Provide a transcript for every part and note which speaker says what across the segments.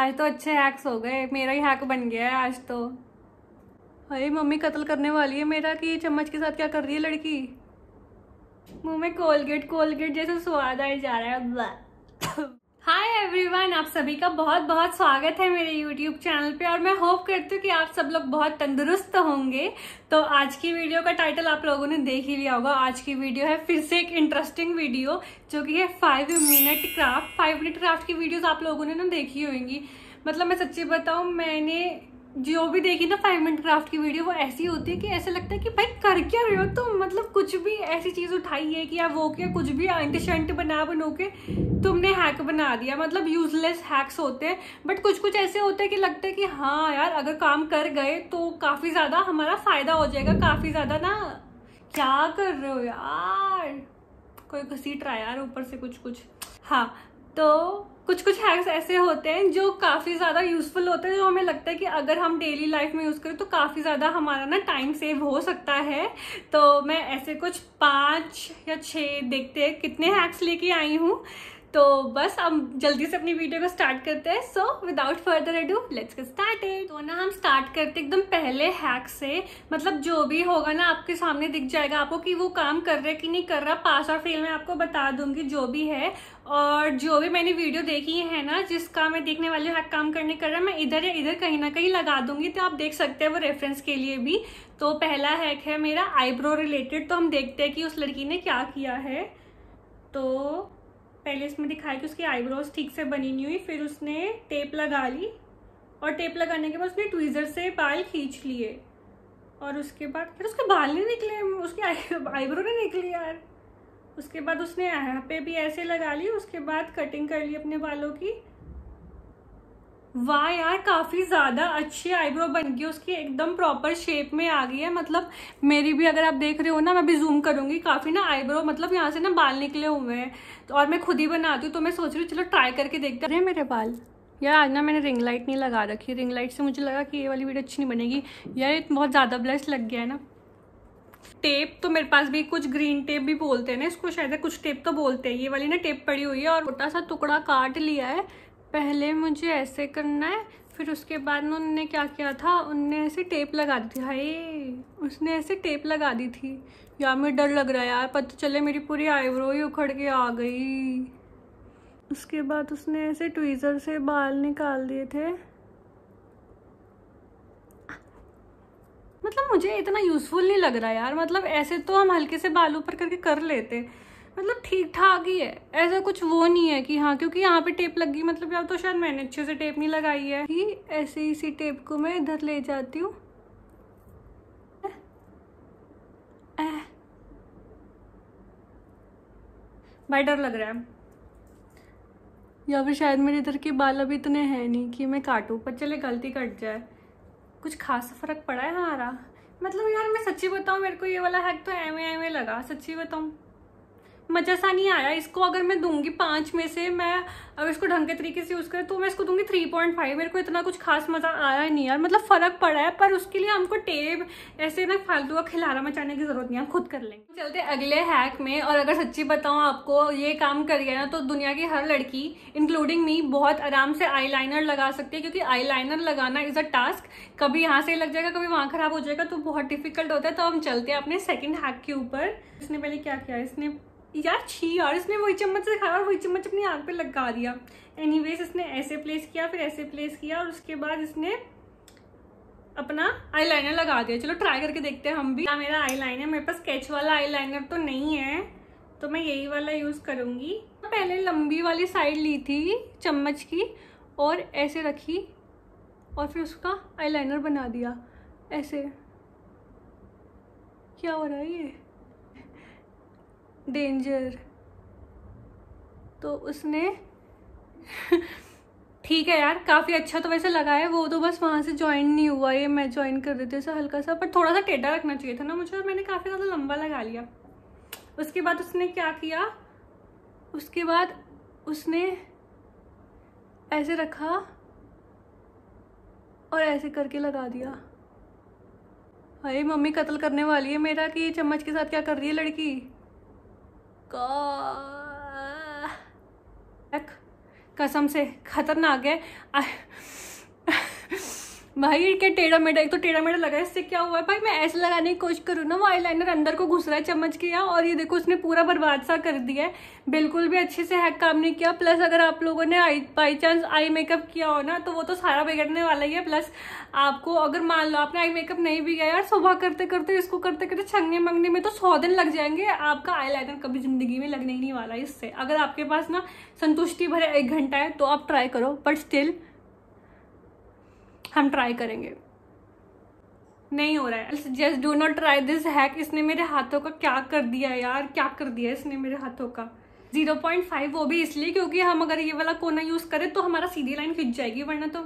Speaker 1: आज तो अच्छे हैक्स हो गए मेरा ही हैक बन गया है आज तो अरे मम्मी कत्ल करने वाली है मेरा कि चम्मच के साथ क्या कर रही है लड़की मुंह में कोलगेट कोलगेट जैसे स्वाद आ जा रहा है हाय एवरीवन आप सभी का बहुत बहुत स्वागत है मेरे यूट्यूब चैनल पे और मैं होप करती हूँ कि आप सब लोग बहुत तंदुरुस्त होंगे तो आज की वीडियो का टाइटल आप लोगों ने देख ही लिया होगा आज की वीडियो है फिर से एक इंटरेस्टिंग वीडियो जो कि है five minute craft five minute craft की वीडियोस आप लोगों ने ना देखी होंगी मतलब मैं सच्ची बताऊँ मैंने जो भी देखी ना फाइव मिनट क्राफ्ट की वीडियो वो ऐसी होती है कि ऐसे लगता है कि भाई कर क्या रहे हो तो मतलब कुछ भी ऐसी चीज़ उठाई है कि या वो क्या कुछ भी अंट शंट बना बनो के तुमने हैक बना दिया मतलब यूजलेस हैक्स होते हैं बट कुछ कुछ ऐसे होते हैं कि लगता है कि हाँ यार अगर काम कर गए तो काफ़ी ज़्यादा हमारा फ़ायदा हो जाएगा काफ़ी ज़्यादा ना क्या कर रहे हो यार कोई घसीट रहा यार ऊपर से कुछ कुछ हाँ तो कुछ कुछ हैक्स ऐसे होते हैं जो काफ़ी ज़्यादा यूजफुल होते हैं जो हमें लगता है कि अगर हम डेली लाइफ में यूज़ करें तो काफ़ी ज़्यादा हमारा ना टाइम सेव हो सकता है तो मैं ऐसे कुछ पाँच या छः देखते हैं कितने हैक्स लेके आई हूँ तो बस हम जल्दी से अपनी वीडियो को स्टार्ट करते हैं so without further ado let's get started तो ना हम स्टार्ट करते एकदम पहले हैक से मतलब जो भी होगा ना आपके सामने दिख जाएगा आपको कि वो काम कर रहा है कि नहीं कर रहा पास और फेल मैं आपको बता दूंगी जो भी है और जो भी मैंने वीडियो देखी है ना जिसका मैं देखने वाली हूँ हैक काम करने कर रहा मैं इधर या इधर कहीं ना कहीं लगा दूंगी तो आप देख सकते हैं वो रेफरेंस के लिए भी तो पहला हैक है मेरा आईब्रो रिलेटेड तो हम देखते हैं कि उस लड़की ने क्या किया है तो पहले इसमें दिखाया कि उसकी आईब्रोज ठीक से बनी नहीं हुई फिर उसने टेप लगा ली और टेप लगाने के बाद उसने ट्वीज़र से बाल खींच लिए और उसके बाद फिर उसके बाल नहीं निकले उसके आईब्रो नहीं निकली यार उसके बाद उसने यहाँ पे भी ऐसे लगा ली उसके बाद कटिंग कर ली अपने बालों की वाह यार काफ़ी ज़्यादा अच्छी आईब्रो बन गई उसकी एकदम प्रॉपर शेप में आ गई है मतलब मेरी भी अगर आप देख रहे हो ना मैं भी जूम करूँगी काफ़ी ना आईब्रो मतलब यहाँ से ना बाल निकले हुए हैं तो और मैं खुद ही बनाती हूँ तो मैं सोच रही हूँ चलो ट्राई करके देखते हैं मेरे बाल यार आज ना मैंने रिंग लाइट नहीं लगा रखी रिंग लाइट से मुझे लगा कि ये वाली वीडियो अच्छी नहीं बनेगी यार बहुत ज़्यादा ब्लश लग गया है ना टेप तो मेरे पास भी कुछ ग्रीन टेप भी बोलते हैं ना इसको शायद कुछ टेप तो बोलते हैं ये वाली ना टेप पड़ी हुई है और छोटा सा टुकड़ा काट लिया है पहले मुझे ऐसे करना है फिर उसके बाद में उनने क्या किया था उनने ऐसे टेप लगा दी थी हाय उसने ऐसे टेप लगा दी थी यार मुझे डर लग रहा है यार पता चले मेरी पूरी आईब्रो ही उखड़ के आ गई उसके बाद उसने ऐसे ट्वीज़र से बाल निकाल दिए थे मतलब मुझे इतना यूज़फुल नहीं लग रहा यार मतलब ऐसे तो हम हल्के से बाल ऊपर करके कर लेते मतलब ठीक ठाक ही है ऐसा कुछ वो नहीं है कि हाँ क्योंकि यहाँ पे टेप लगी मतलब या तो शायद मैंने अच्छे से टेप नहीं लगाई है कि ऐसे इसी टेप को मैं इधर ले जाती हूँ भाई डर लग रहा है या फिर शायद मेरे इधर के बाल अभी इतने हैं नहीं कि मैं काटू पर चले गलती कट जाए कुछ खास फ़र्क पड़ा है हमारा मतलब यार मैं सच्ची बताऊँ मेरे को ये वाला हैक तो एवे एवे लगा सच्ची बताऊँ मज़ा सा नहीं आया इसको अगर मैं दूंगी पाँच में से मैं अगर इसको ढंग के तरीके से यूज़ करें तो मैं इसको दूंगी थ्री पॉइंट फाइव मेरे को इतना कुछ खास मज़ा आया नहीं यार मतलब फ़र्क पड़ा है पर उसके लिए हमको टेब ऐसे ना फालतू का खिलारा मचाने की ज़रूरत नहीं है खुद कर लेंगे चलते अगले हैक में और अगर सच्ची बताऊँ आपको ये काम कर गया ना तो दुनिया की हर लड़की इंक्लूडिंग मी बहुत आराम से आई लगा सकती है क्योंकि आई लगाना इज़ अ टास्क कभी यहाँ से लग जाएगा कभी वहाँ ख़राब हो जाएगा तो बहुत डिफिकल्ट होता है तो हम चलते हैं अपने सेकेंड हैक के ऊपर इसने पहले क्या किया इसने यार छी यार इसने वही चम्मच से खाया और वही चम्मच अपनी आग पे लगा दिया एनीवेज इसने ऐसे प्लेस किया फिर ऐसे प्लेस किया और उसके बाद इसने अपना आईलाइनर लगा दिया चलो ट्राई करके देखते हैं हम भी हाँ मेरा आईलाइनर मेरे पास स्केच वाला आईलाइनर तो नहीं है तो मैं यही वाला यूज़ करूँगी पहले लंबी वाली साइड ली थी चम्मच की और ऐसे रखी और फिर उसका आईलाइनर बना दिया ऐसे क्या हो रहा है ये डेंजर तो उसने ठीक है यार काफ़ी अच्छा तो वैसे लगा है वो तो बस वहाँ से ज्वाइन नहीं हुआ ये मैं ज्वाइन कर देती ऐसा हल्का सा पर थोड़ा सा टेढ़ा रखना चाहिए था ना मुझे और मैंने काफ़ी ज़्यादा लंबा लगा लिया उसके बाद उसने क्या किया उसके बाद उसने ऐसे रखा और ऐसे करके लगा दिया अरे मम्मी कत्ल करने वाली है मेरा कि चम्मच के साथ क्या कर रही है लड़की कसम से खतरनाक है भाई क्या टेढ़ा मेढ़ा एक तो टेढ़ा मेढ़ा लगा है इससे क्या हुआ है भाई मैं ऐसे लगाने की कोशिश करूँ ना वो आईलाइनर अंदर को घुस रहा है चम्मच के यहाँ और ये देखो उसने पूरा बर्बाद सा कर दिया है बिल्कुल भी अच्छे से हैक काम नहीं किया प्लस अगर आप लोगों ने eye by chance eye makeup किया हो ना तो वो तो सारा बिगड़ने वाला ही है प्लस आपको अगर मान लो आपने आई मेकअप नहीं भी गया यार सुबह करते करते इसको करते करते छंगने मंगने में तो सौ दिन लग जाएंगे आपका आई कभी जिंदगी में लगने ही नहीं वाला इससे अगर आपके पास ना संतुष्टि भरे एक घंटा है तो आप ट्राई करो बट स्टिल हम ट्राई करेंगे नहीं हो रहा है just do not try this hack इसने मेरे हाथों का क्या कर दिया यार क्या कर दिया इसने मेरे हाथों का 0.5 वो भी इसलिए क्योंकि हम अगर ये वाला कोना यूज़ करें तो हमारा सीधी लाइन खिंच जाएगी वरना तो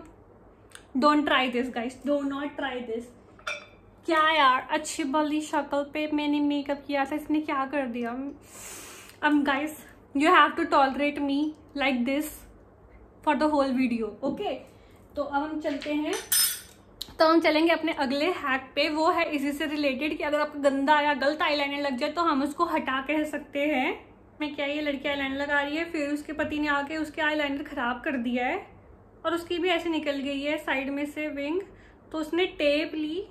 Speaker 1: don't try this guys do not try this क्या यार अच्छी भली शक्ल पे मैंने मेकअप किया था इसने क्या कर दिया अब guys you have to tolerate me like this for the whole video okay तो अब हम चलते हैं तो हम चलेंगे अपने अगले हैक पे वो है इसी से रिलेटेड कि अगर आपका गंदा या गलत आईलाइनर लग जाए तो हम उसको हटा कह सकते हैं मैं क्या ये लड़की आईलाइनर लगा रही है फिर उसके पति ने आके उसके आईलाइनर ख़राब कर दिया है और उसकी भी ऐसे निकल गई है साइड में से विंग तो उसने टेप ली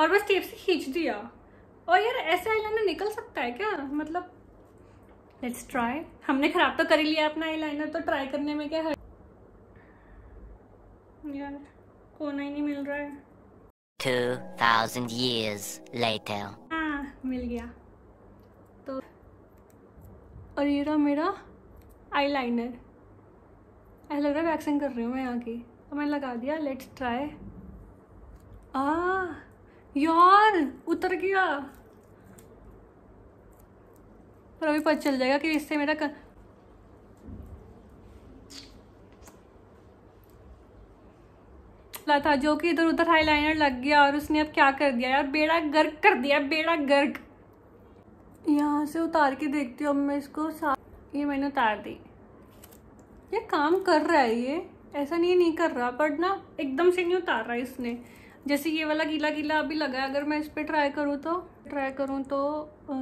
Speaker 1: और बस टेप से खींच दिया और यार ऐसे आईलाइनर निकल सकता है क्या मतलब लेट्स ट्राई हमने ख़राब तो कर ही लिया अपना आईलाइनर तो ट्राई करने में क्या है यार कोना ही नहीं मिल रहा है हाँ मिल गया तो और ये रहा मेरा ऐसा लग रहा है वैक्सिंग कर रही हूँ मैं यहाँ की तो मैंने लगा दिया लेट्स ट्राई आ यार उतर गया पर अभी पता चल जाएगा कि इससे मेरा कर... था जो कि इधर उधर हाई लग गया और उसने अब क्या कर दिया यार बेड़ा गर्क कर दिया बेड़ा गर्क यहाँ से उतार के देखती हूँ अब मैं इसको ये मैंने उतार दी ये काम कर रहा है ये ऐसा नहीं नहीं कर रहा बट ना एकदम से नहीं उतार रहा इसने जैसे ये वाला गीला गीला अभी लगा है अगर मैं इस पर ट्राई करूँ तो ट्राई करूँ तो आ...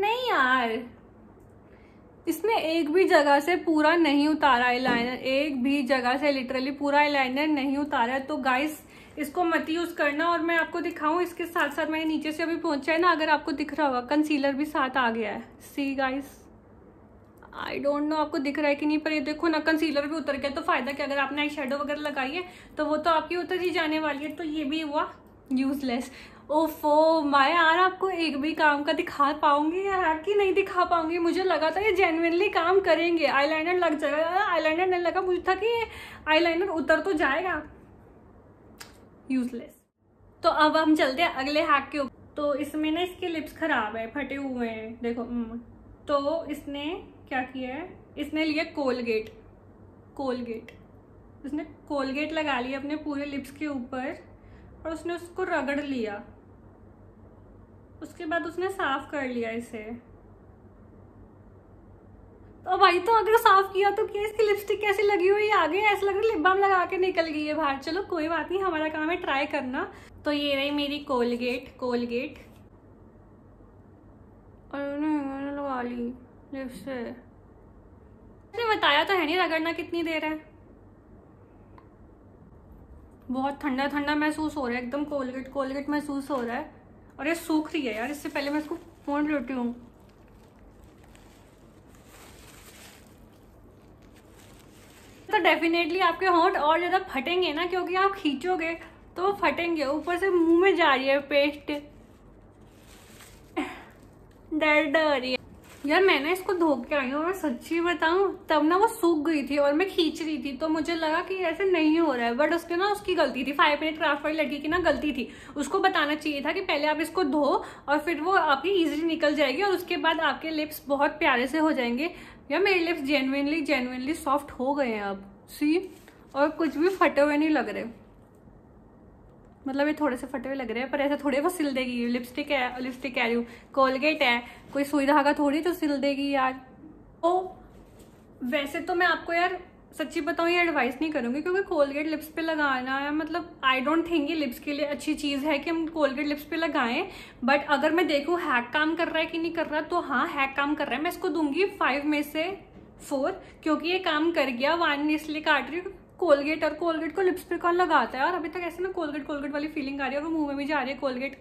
Speaker 1: नहीं यार इसने एक भी जगह से पूरा नहीं उतारा है लाइनर एक भी जगह से लिटरली पूरा आई लाइनर नहीं उतारा तो गाइस इसको मत यूज करना और मैं आपको दिखाऊं इसके साथ साथ मैंने नीचे से अभी पहुंचा है ना अगर आपको दिख रहा होगा कंसीलर भी साथ आ गया है see guys I don't know आपको दिख रहा है कि नहीं पर ये देखो ना कंसीलर भी उतर गया तो फायदा क्या अगर आपने आई शेडो वगैरह लगाई है तो वो तो आपकी उतर ही जाने वाली है तो ये भी हुआ यूजलेस ओफो मैं यार आपको एक भी काम का दिखा पाऊंगी या कि नहीं दिखा पाऊंगी मुझे लगा था ये जेनविनली काम करेंगे आईलाइनर लग जाएगा आईलाइनर नहीं लगा मुझे था कि आईलाइनर उतर तो जाएगा यूजलेस तो अब हम चलते हैं अगले हैक के ऊपर तो इसमें ना इसके लिप्स खराब है फटे हुए हैं देखो हम्म। तो इसने क्या किया है इसने लिया कोलगेट कोलगेट इसने कोलगेट लगा लिया अपने पूरे लिप्स के ऊपर और उसने उसको रगड़ लिया उसके बाद उसने साफ कर लिया इसे तो भाई तो अगर साफ किया तो क्या इसकी लिपस्टिक कैसी लगी हुई आ गई ऐसा लग रहा है लिप बाम लगा के निकल गई है बाहर चलो कोई बात नहीं हमारा काम है ट्राई करना तो ये रही मेरी कोलगेट कोलगेट और उन्होंने लगा ली लिप से बताया तो है नहीं रगड़ना कितनी देर है बहुत ठंडा ठंडा महसूस हो रहा है एकदम कोलगेट कोलगेट महसूस हो रहा है और ये सूख रही है यार इससे पहले मैं इसको फोन लेती हूँ तो डेफिनेटली आपके होंठ और ज़्यादा फटेंगे ना क्योंकि आप खींचोगे तो वो फटेंगे ऊपर से मुंह में जा रही है पेस्ट डर डर रही है यार मैंने इसको धो के आई और मैं सच्ची बताऊं तब ना वो सूख गई थी और मैं खींच रही थी तो मुझे लगा कि ऐसे नहीं हो रहा है बट उसके ना उसकी गलती थी फाइव मिनट क्राफ्ट वाली लड़की की ना गलती थी उसको बताना चाहिए था कि पहले आप इसको धो और फिर वो आपकी ईजिली निकल जाएगी और उसके बाद आपके लिप्स बहुत प्यारे से हो जाएंगे यार मेरे लिप्स जेनुनली जेनुनली सॉफ्ट हो गए हैं अब सी और कुछ भी फटे हुए नहीं लग रहे मतलब ये थोड़े से फटे हुए लग रहे हैं पर ऐसे थोड़े वो सिल देगी लिपस्टिक है लिपस्टिक कह रही हूँ कोलगेट है कोई सुई धागा थोड़ी तो सिल देगी यार ओ वैसे तो मैं आपको यार सच्ची बताऊँ ये एडवाइस नहीं करूँगी क्योंकि कोलगेट लिप्स पे लगाना है मतलब आई डोंट थिंक ये लिप्स के लिए अच्छी चीज़ है कि हम कोलगेट लिप्स पे लगाएं बट अगर मैं देखूँ हैक काम कर रहा है कि नहीं कर रहा तो हाँ हैक काम कर रहा है मैं इसको दूंगी फाइव में से फोर क्योंकि ये काम कर गया वन इसलिए काट रही हूँ कोलगेट और कोलगेट को लिप्स पे कौन लगाता है और अभी तक ऐसे ना कोलगेट कोलगेट वाली फीलिंग आ रही है और मुंह में भी जा रही है कोलगेट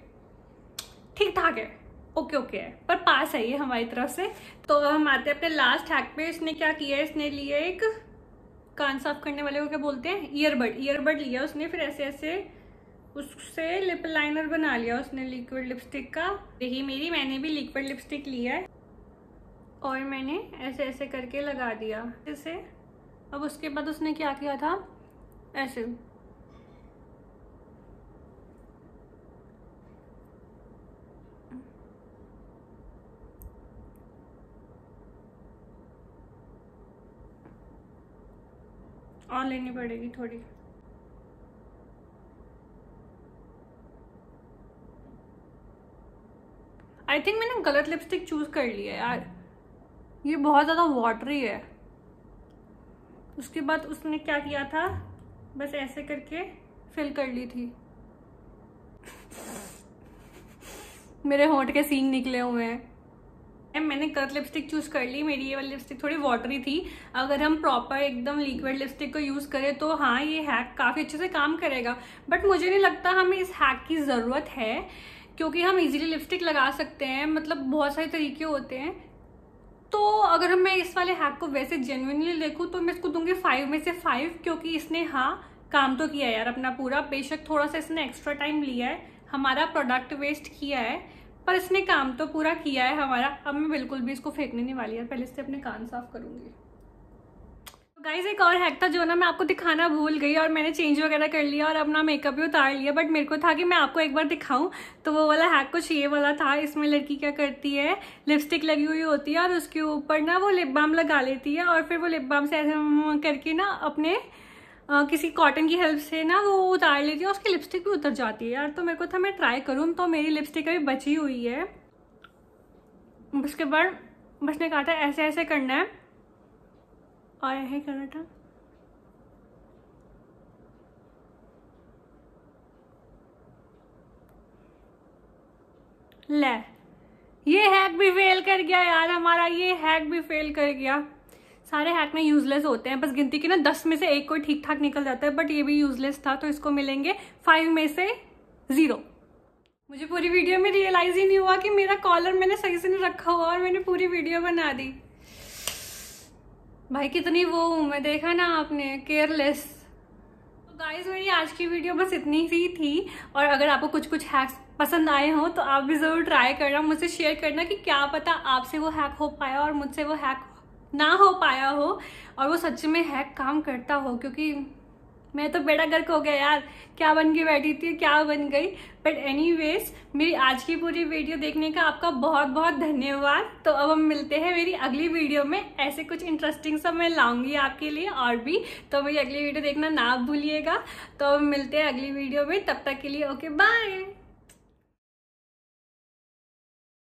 Speaker 1: ठीक ठाक है ओके ओके है पर पास है ये हमारी तरफ से तो हम आते हैं अपने लास्ट हैक पे इसने क्या किया है इसने लिए एक कान साफ करने वाले को क्या बोलते हैं ईयरबड ईयरबड लिया उसने फिर ऐसे ऐसे उससे लिप लाइनर बना लिया उसने लिक्विड लिपस्टिक का देखिए मेरी मैंने भी लिक्विड लिपस्टिक लिया है और मैंने ऐसे ऐसे करके लगा दिया जैसे अब उसके बाद उसने क्या किया था ऐसे और लेनी पड़ेगी थोड़ी आई थिंक मैंने गलत लिपस्टिक चूज़ कर लिया यार ये बहुत ज़्यादा वाटरी है उसके बाद उसने क्या किया था बस ऐसे करके फिल कर ली थी मेरे होंठ के सीन निकले हुए हैं मैंने कर्क लिपस्टिक चूज़ कर ली मेरी ये वाली लिपस्टिक थोड़ी वाटरी थी अगर हम प्रॉपर एकदम लिक्विड लिपस्टिक को यूज़ करें तो हाँ ये हैक काफ़ी अच्छे से काम करेगा बट मुझे नहीं लगता हमें इस हैक की ज़रूरत है क्योंकि हम इजीली लिपस्टिक लगा सकते हैं मतलब बहुत सारे तरीके होते हैं तो अगर मैं इस वाले हैक को वैसे जेनुनली देखूँ तो मैं इसको दूंगी फाइव में से फाइव क्योंकि इसने हाँ काम तो किया है यार अपना पूरा बेशक थोड़ा सा इसने एक्स्ट्रा टाइम लिया है हमारा प्रोडक्ट वेस्ट किया है पर इसने काम तो पूरा किया है हमारा अब मैं बिल्कुल भी इसको फेंकने नहीं वाली यार पहले इससे अपने कान साफ करूँगी गाइज एक और हैक था जो ना मैं आपको दिखाना भूल गई और मैंने चेंज वगैरह कर लिया और अपना मेकअप भी उतार लिया बट मेरे को था कि मैं आपको एक बार दिखाऊं तो वो वाला हैक कुछ ये वाला था इसमें लड़की क्या करती है लिपस्टिक लगी हुई होती है और उसके ऊपर ना वो लिप बाम लगा लेती है और फिर वो लिप बाम से ऐसे करके ना अपने आ, किसी कॉटन की हेल्प से ना वो उतार लेती है उसकी लिपस्टिक भी उतर जाती है यार तो मेरे को था मैं ट्राई करूँ तो मेरी लिपस्टिक अभी बची हुई है उसके बाद बस ने कहा था ऐसे ऐसे करना है आया है कनाडा ले ये हैक भी फेल कर गया यार हमारा ये हैक भी फेल कर गया सारे हैक में यूजलेस होते हैं बस गिनती की ना दस में से एक कोई ठीक ठाक निकल जाता है बट ये भी यूजलेस था तो इसको मिलेंगे फाइव में से ज़ीरो मुझे पूरी वीडियो में रियलाइज़ ही नहीं हुआ कि मेरा कॉलर मैंने सही से नहीं रखा हुआ और मैंने पूरी वीडियो बना दी भाई कितनी वो हूँ मैं देखा ना आपने केयरलेस तो गाइज मेरी आज की वीडियो बस इतनी सी थी और अगर आपको कुछ कुछ हैक्स पसंद आए हो तो आप भी ज़रूर ट्राई करना मुझसे शेयर करना कि क्या पता आपसे वो हैक हो पाया और मुझसे वो हैक ना हो पाया हो और वो सच में हैक काम करता हो क्योंकि मैं तो बेटा गर्क हो गया यार क्या बन के बैठी थी क्या बन गई बट एनी मेरी आज की पूरी वीडियो देखने का आपका बहुत बहुत धन्यवाद तो अब हम मिलते हैं मेरी अगली वीडियो में ऐसे कुछ इंटरेस्टिंग सब मैं लाऊंगी आपके लिए और भी तो मेरी अगली वीडियो देखना ना भूलिएगा तो मिलते हैं अगली वीडियो में तब तक के लिए ओके बाय